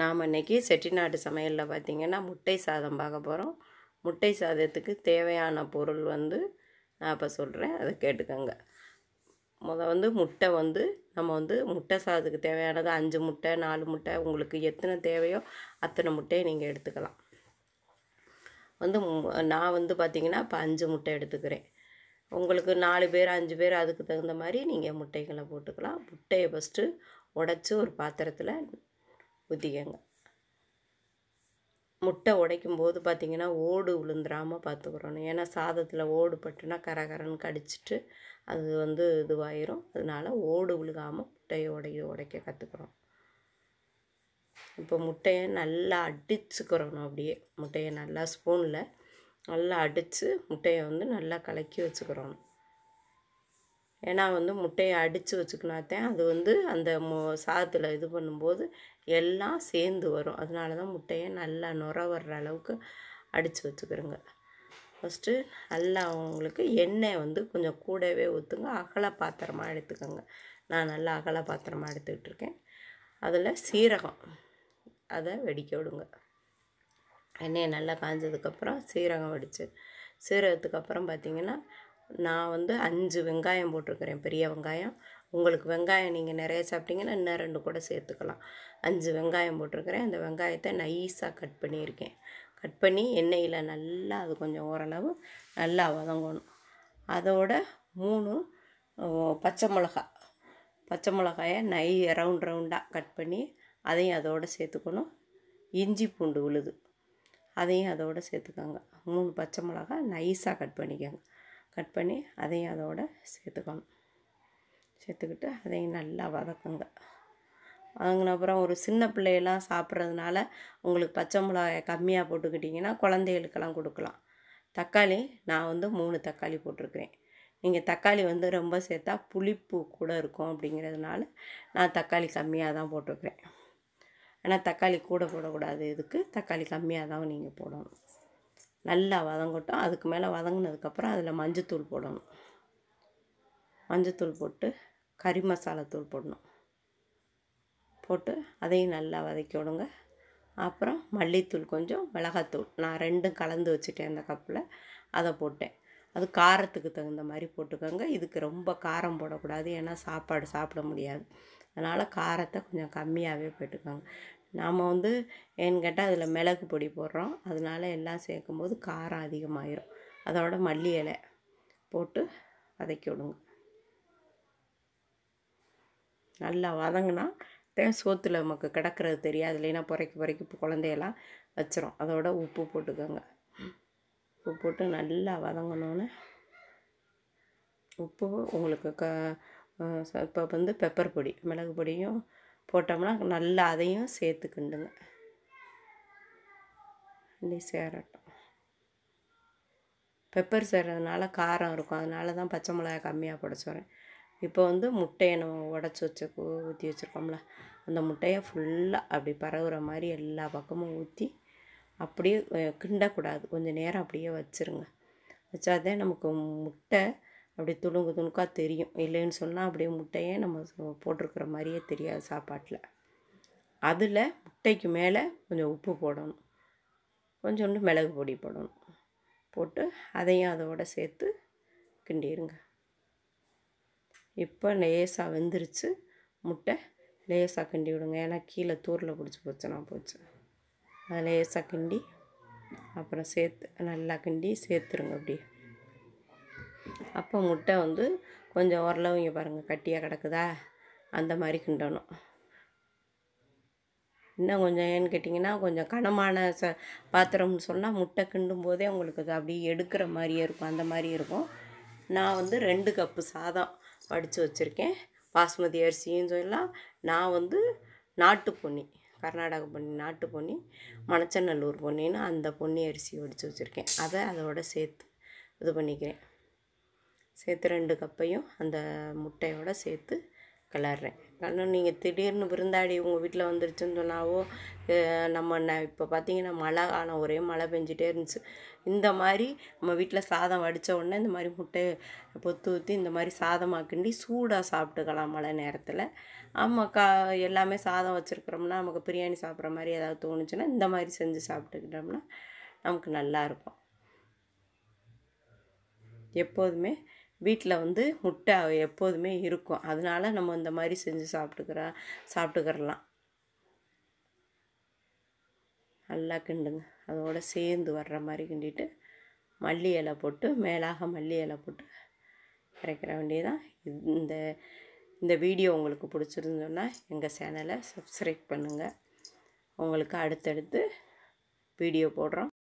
நாம் இன்றைக்கி செட்டிநாட்டு சமையலில் பார்த்திங்கன்னா முட்டை சாதம் பார்க்க போகிறோம் முட்டை சாதத்துக்கு தேவையான பொருள் வந்து நான் இப்போ சொல்கிறேன் அதை கேட்டுக்கோங்க முதல் வந்து முட்டை வந்து நம்ம வந்து முட்டை சாதத்துக்கு தேவையானது அஞ்சு முட்டை நாலு முட்டை உங்களுக்கு எத்தனை தேவையோ அத்தனை முட்டையை நீங்கள் எடுத்துக்கலாம் வந்து நான் வந்து பார்த்திங்கன்னா இப்போ அஞ்சு முட்டை எடுத்துக்கிறேன் உங்களுக்கு நாலு பேர் அஞ்சு பேர் அதுக்கு தகுந்த மாதிரி நீங்கள் முட்டைகளை போட்டுக்கலாம் முட்டையை ஃபஸ்ட்டு உடச்சி ஒரு பாத்திரத்தில் ஊற்றிக்கங்க முட்டை உடைக்கும் போது பார்த்திங்கன்னா ஓடு விழுந்துடாமல் பார்த்துக்கிறணும் ஏன்னா சாதத்தில் ஓடு பட்டுனா கரகரன்னு கடிச்சிட்டு அது வந்து இதுவாயிரும் அதனால் ஓடு விழுகாமல் முட்டையை உடைய உடைக்க கற்றுக்குறோம் இப்போ முட்டையை நல்லா அடிச்சுக்கிறணும் அப்படியே முட்டையை நல்லா ஸ்பூனில் நல்லா அடித்து முட்டையை வந்து நல்லா கலக்கி வச்சுக்கிறோம் ஏன்னா வந்து முட்டையை அடித்து வச்சுக்கினாத்தேன் அது வந்து அந்த மு சாதத்தில் இது பண்ணும்போது எல்லாம் சேர்ந்து வரும் அதனால தான் முட்டையை நல்லா நுர வர்ற அளவுக்கு அடித்து வச்சுக்கிறோங்க ஃபஸ்ட்டு நல்லா அவங்களுக்கு எண்ணெய் வந்து கொஞ்சம் கூடவே ஊற்றுங்க அகல பாத்திரமாக எடுத்துக்கோங்க நான் நல்லா அகல பாத்திரமாக எடுத்துக்கிட்டு இருக்கேன் அதில் சீரகம் அதை வெடிக்க விடுங்க எண்ணெயை நல்லா காய்ஞ்சதுக்கப்புறம் சீரகம் வெடிச்சு சீரகத்துக்கு அப்புறம் பார்த்திங்கன்னா நான் வந்து அஞ்சு வெங்காயம் போட்டிருக்கிறேன் பெரிய வெங்காயம் உங்களுக்கு வெங்காயம் நீங்கள் நிறைய சாப்பிட்டீங்கன்னா இன்னும் ரெண்டு கூட சேர்த்துக்கலாம் அஞ்சு வெங்காயம் போட்டிருக்கிறேன் அந்த வெங்காயத்தை நைஸாக கட் பண்ணியிருக்கேன் கட் பண்ணி எண்ணெயில் நல்லா அது கொஞ்சம் ஓரளவு நல்லா வதங்கணும் அதோட மூணு பச்சை மிளகா பச்சை மிளகாயை நை ரவுண்ட் ரவுண்டாக கட் பண்ணி அதையும் அதோடு சேர்த்துக்கணும் இஞ்சி பூண்டு உழுது அதையும் அதோடு சேர்த்துக்கோங்க மூணு பச்சை மிளகா நைஸாக கட் பண்ணிக்கோங்க கட் பண்ணி அதையும் அதோடு சேர்த்துக்கணும் சேர்த்துக்கிட்டு அதையும் நல்லா வதக்குங்க வதங்கின அப்புறம் ஒரு சின்ன பிள்ளையெல்லாம் சாப்பிட்றதுனால உங்களுக்கு பச்சை மிளகாய் கம்மியாக போட்டுக்கிட்டிங்கன்னா குழந்தைகளுக்கெல்லாம் கொடுக்கலாம் தக்காளி நான் வந்து மூணு தக்காளி போட்டிருக்கிறேன் நீங்கள் தக்காளி வந்து ரொம்ப சேர்த்தா புளிப்பு கூட இருக்கும் அப்படிங்கிறதுனால நான் தக்காளி கம்மியாக தான் போட்டிருக்கிறேன் ஆனால் தக்காளி கூட போடக்கூடாது இதுக்கு தக்காளி கம்மியாக தான் நீங்கள் போடணும் நல்லா வதங்கட்டும் அதுக்கு மேலே வதங்கினதுக்கப்புறம் அதில் மஞ்சத்தூள் போடணும் மஞ்சத்தூள் போட்டு கறி மசாலா தூள் போடணும் போட்டு அதையும் நல்லா வதக்கி விடுங்க அப்புறம் மல்லித்தூள் கொஞ்சம் மிளகாத்தூள் நான் ரெண்டும் கலந்து வச்சுட்டேன் அந்த கப்பில் அதை போட்டேன் அது காரத்துக்கு தகுந்த மாதிரி போட்டுக்கோங்க இதுக்கு ரொம்ப காரம் போடக்கூடாது ஏன்னா சாப்பாடு சாப்பிட முடியாது அதனால் காரத்தை கொஞ்சம் கம்மியாகவே போட்டுக்கோங்க நாம் வந்து ஏன்னு கேட்டால் அதில் மிளகு பொடி போடுறோம் அதனால எல்லாம் சேர்க்கும்போது காரம் அதிகமாகிடும் அதோட மல்லி இலை போட்டு வதக்கி விடுங்க நல்லா வதங்கினா சோத்தில் நமக்கு கிடக்கிறது தெரியாது இல்லைன்னா புரைக்கி புரைக்கி குழந்தையெல்லாம் வச்சிரும் அதோட உப்பு போட்டுக்கோங்க உப்பு போட்டு நல்லா வதங்கினோன்னு உப்பு உங்களுக்கு க இப்போ வந்து பெப்பர் பொடி மிளகு பொடியும் போட்டோம்னா நல்லா அதையும் சேர்த்துக்கிண்டுங்க இப்படி சேரட்டும் பெப்பர் சேர்றதுனால காரம் இருக்கும் அதனால தான் பச்சை மிளகா கம்மியாக போட சொல்கிறேன் இப்போ வந்து முட்டையை நம்ம உடச்சி வச்சு ஊற்றி வச்சுருக்கோம்ல அந்த முட்டையை ஃபுல்லாக அப்படி பரவுகிற மாதிரி எல்லா பக்கமும் ஊற்றி அப்படியே கிண்டக்கூடாது கொஞ்சம் நேரம் அப்படியே வச்சுருங்க வச்சாதே நமக்கு முட்டை அப்படி துணுக்கு துணுக்காக தெரியும் இல்லைன்னு சொன்னால் அப்படியே முட்டையே நம்ம போட்டிருக்கிற மாதிரியே தெரியாது சாப்பாட்டில் அதில் முட்டைக்கு மேலே கொஞ்சம் உப்பு போடணும் கொஞ்சோண்டு மிளகு பொடி போடணும் போட்டு அதையும் அதோடு சேர்த்து கிண்டிடுங்க இப்போ லேசாக வெந்துருச்சு முட்டை லேசாக கிண்டி விடுங்க ஏன்னா கீழே தூரில் பிடிச்சி போச்சுன்னா போச்சு அதை லேசாக கிண்டி அப்புறம் சேர்த்து நல்லா கிண்டி சேர்த்துருங்க அப்படியே அப்போ முட்டை வந்து கொஞ்சம் ஓரளவு இங்கே பாருங்கள் கட்டியாக கிடக்குதா அந்த மாதிரி கிண்டணும் இன்னும் கொஞ்சம் ஏன்னு கேட்டிங்கன்னா கொஞ்சம் கனமான ச பாத்திரம்னு சொன்னால் முட்டை கிண்டும் போதே உங்களுக்கு அது அப்படியே எடுக்கிற மாதிரியே இருக்கும் அந்த மாதிரி இருக்கும் நான் வந்து ரெண்டு கப்பு சாதம் வடித்து வச்சுருக்கேன் பாஸ்மதி அரிசியும் சொல்லலாம் நான் வந்து நாட்டு பொன்னி கர்நாடக பொன்னி நாட்டு பொன்னி மணச்சநல்லூர் பொன்னின்னு அந்த பொன்னி அரிசி வடித்து வச்சுருக்கேன் அதை அதோட சேர்த்து இது பண்ணிக்கிறேன் சேர்த்து ரெண்டு கப்பையும் அந்த முட்டையோடு சேர்த்து கிளறேன் காரணம் நீங்கள் திடீர்னு விருந்தாடி உங்கள் வீட்டில் வந்துருச்சுன்னு சொன்னாவோ நம்ம ந இப்போ பார்த்தீங்கன்னா மழை காலம் ஒரே மழை பெஞ்சிட்டே இருந்துச்சு இந்த மாதிரி நம்ம வீட்டில் சாதம் வடித்த உடனே இந்த மாதிரி முட்டையை பொத்து ஊற்றி இந்த மாதிரி சாதமாக கிண்டி சூடாக சாப்பிட்டுக்கலாம் மழை நேரத்தில் ஆமாம் கா எல்லாமே சாதம் வச்சுருக்கிறோம்னா நமக்கு பிரியாணி சாப்பிட்ற மாதிரி ஏதாவது தோணுச்சுன்னா இந்த மாதிரி செஞ்சு சாப்பிட்டுக்கிட்டோம்னா நமக்கு நல்லாயிருக்கும் எப்போதுமே வீட்டில் வந்து முட்டை எப்போதுமே இருக்கும் அதனால் நம்ம இந்த மாதிரி செஞ்சு சாப்பிட்டுக்கிற சாப்பிட்டுக்கிறலாம் நல்லா கிண்டுங்க அதோடு சேர்ந்து வர்ற மாதிரி கிண்டிட்டு மல்லி இலை போட்டு மேலாக மல்லி இலை போட்டு இறக்கிற வேண்டியதான் இந்த இந்த வீடியோ உங்களுக்கு பிடிச்சிருந்தோன்னா எங்கள் சேனலை சப்ஸ்கிரைப் பண்ணுங்கள் உங்களுக்கு அடுத்தடுத்து வீடியோ போடுறோம்